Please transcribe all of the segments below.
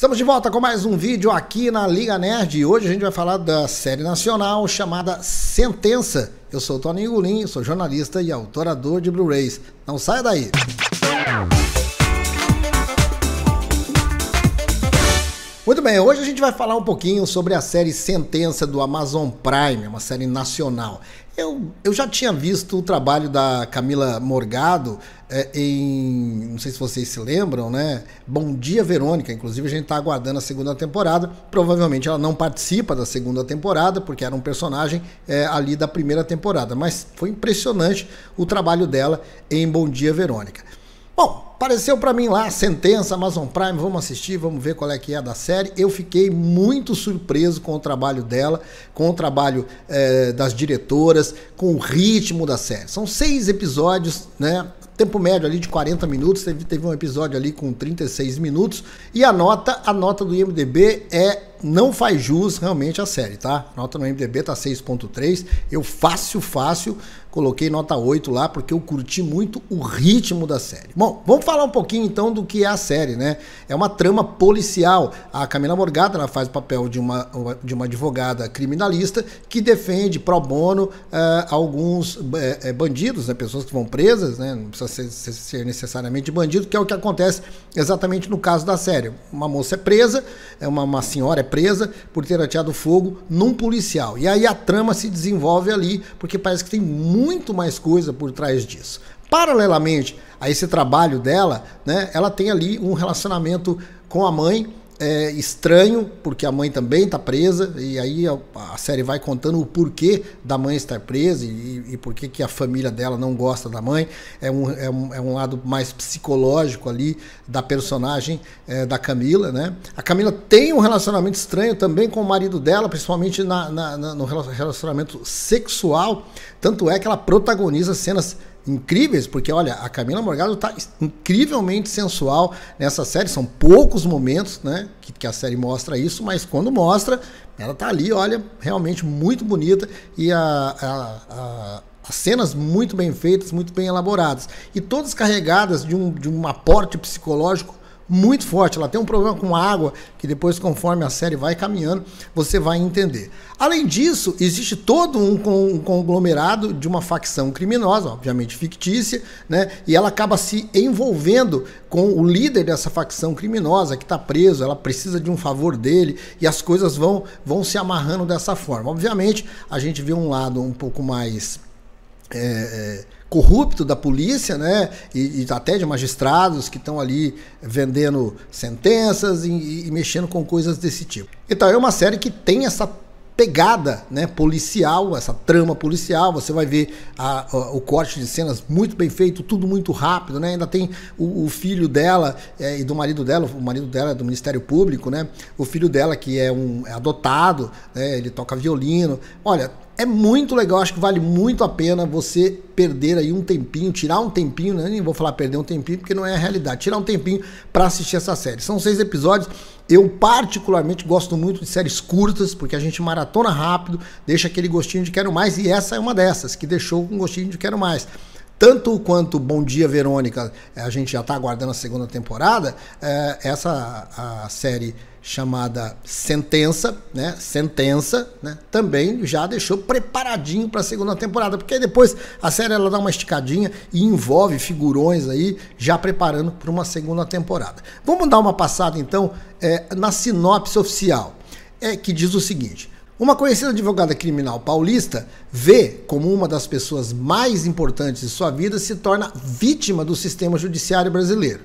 Estamos de volta com mais um vídeo aqui na Liga Nerd e hoje a gente vai falar da série nacional chamada Sentença. Eu sou o Tony Gulim, sou jornalista e autorador de Blu-rays. Não saia daí! Muito bem, hoje a gente vai falar um pouquinho sobre a série Sentença do Amazon Prime, uma série nacional. Eu, eu já tinha visto o trabalho da Camila Morgado é, em. Não sei se vocês se lembram, né? Bom Dia Verônica. Inclusive, a gente está aguardando a segunda temporada. Provavelmente ela não participa da segunda temporada, porque era um personagem é, ali da primeira temporada. Mas foi impressionante o trabalho dela em Bom Dia Verônica. Bom, apareceu para mim lá a sentença Amazon Prime, vamos assistir, vamos ver qual é que é da série. Eu fiquei muito surpreso com o trabalho dela, com o trabalho eh, das diretoras, com o ritmo da série. São seis episódios, né? Tempo médio ali de 40 minutos, teve, teve um episódio ali com 36 minutos. E a nota, a nota do IMDB é não faz jus realmente à série, tá? Nota no MDB tá 6.3. Eu fácil, fácil, coloquei nota 8 lá porque eu curti muito o ritmo da série. Bom, vamos falar um pouquinho então do que é a série, né? É uma trama policial. A Camila Morgado ela faz o papel de uma, de uma advogada criminalista que defende pro bono uh, alguns uh, bandidos, né? Pessoas que vão presas, né? Não precisa ser, ser necessariamente bandido, que é o que acontece exatamente no caso da série. Uma moça é presa, é uma, uma senhora é presa por ter atirado fogo num policial. E aí a trama se desenvolve ali, porque parece que tem muito mais coisa por trás disso. Paralelamente a esse trabalho dela, né, ela tem ali um relacionamento com a mãe é estranho, porque a mãe também está presa, e aí a, a, série vai contando o porquê da mãe estar presa e, e por que a família dela não gosta da mãe. É um, é um, é um lado mais psicológico ali da personagem é, da Camila. Né? A Camila tem um relacionamento estranho também com o marido dela, principalmente na, na, na no relacionamento sexual. Tanto é que ela protagoniza cenas incríveis, porque olha, a Camila Morgado está incrivelmente sensual nessa série, são poucos momentos, né, que, que, a série mostra isso, mas quando mostra, ela tá ali, olha, realmente muito bonita e a, a, a as cenas muito bem feitas, muito bem elaboradas e todas carregadas de um, de um aporte psicológico muito forte. Ela tem um problema com água, que depois, conforme a série vai caminhando, você vai entender. Além disso, existe todo um conglomerado de uma facção criminosa, obviamente fictícia, né? E ela acaba se envolvendo com o líder dessa facção criminosa que está preso, ela precisa de um favor dele e as coisas vão, vão se amarrando dessa forma. Obviamente, a gente vê um lado um pouco mais é, é, corrupto da polícia, né? E, e até de magistrados que estão ali vendendo sentenças e, e, mexendo com coisas desse tipo. Então é uma série que tem essa pegada, né, policial, essa trama policial. Você vai ver a, a, o corte de cenas muito bem feito, tudo muito rápido, né? Ainda tem o, o filho dela é, e do marido dela, o marido dela é do Ministério Público, né? O filho dela que é um é adotado, né? Ele toca violino. Olha, é muito legal, acho que vale muito a pena você perder aí um tempinho, tirar um tempinho, né? nem vou falar perder um tempinho porque não é a realidade, tirar um tempinho para assistir essa série. São seis episódios, eu particularmente gosto muito de séries curtas, porque a gente maratona rápido, deixa aquele gostinho de quero mais, e essa é uma dessas, que deixou um gostinho de quero mais tanto quanto Bom Dia Verônica, a gente já está aguardando a segunda temporada, eh, essa a série chamada Sentença, né? Sentença, né? Também já deixou preparadinho para a segunda temporada, porque depois a série ela dá uma esticadinha e envolve figurões aí já preparando para uma segunda temporada. Vamos dar uma passada então é, na sinopse oficial, é que diz o seguinte. Uma conhecida advogada criminal paulista vê como uma das pessoas mais importantes de sua vida se torna vítima do sistema judiciário brasileiro.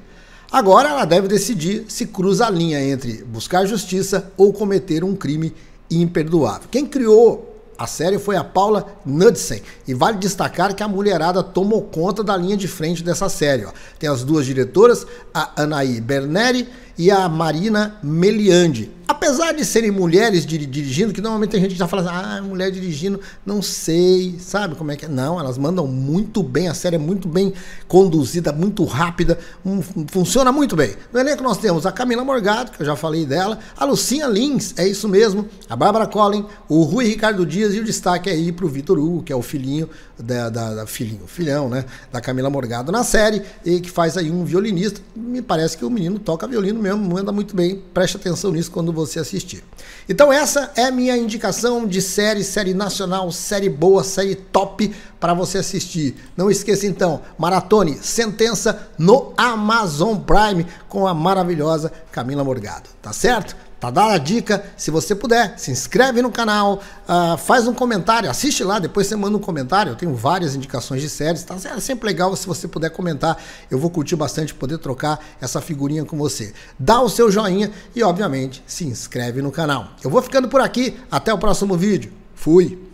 Agora ela deve decidir se cruza a linha entre buscar justiça ou cometer um crime imperdoável. Quem criou a série foi a Paula Knudsen, e vale destacar que a mulherada tomou conta da linha de frente dessa série. Ó. Tem as duas diretoras, a Anaí Berneri e a Marina Meliandi. Apesar de serem mulheres dirigindo, que normalmente tem gente que já fala assim, ah, mulher dirigindo, não sei, sabe como é que é? Não, elas mandam muito bem, a série é muito bem conduzida, muito rápida, um, funciona muito bem. No elenco nós temos a Camila Morgado, que eu já falei dela, a Lucinha Lins, é isso mesmo, a Bárbara Collin, o Rui Ricardo Dias e o destaque aí pro Vitor Hugo, que é o filhinho da, da, da, filhinho, filhão, né, da Camila Morgado na série, e que faz aí um violinista, me parece que o menino toca violino mesmo, manda muito bem. Preste atenção nisso quando você assistir. Então essa é minha indicação de série, série nacional, série boa, série top para você assistir. Não esqueça então, maratone Sentença no Amazon Prime com a maravilhosa Camila Morgado, tá certo? Tá dando a dica. Se você puder, se inscreve no canal, uh, faz um comentário, assiste lá, depois você manda um comentário. Eu tenho várias indicações de séries, tá? É sempre legal se você puder comentar. Eu vou curtir bastante poder trocar essa figurinha com você. Dá o seu joinha e, obviamente, se inscreve no canal. Eu vou ficando por aqui. Até o próximo vídeo. Fui!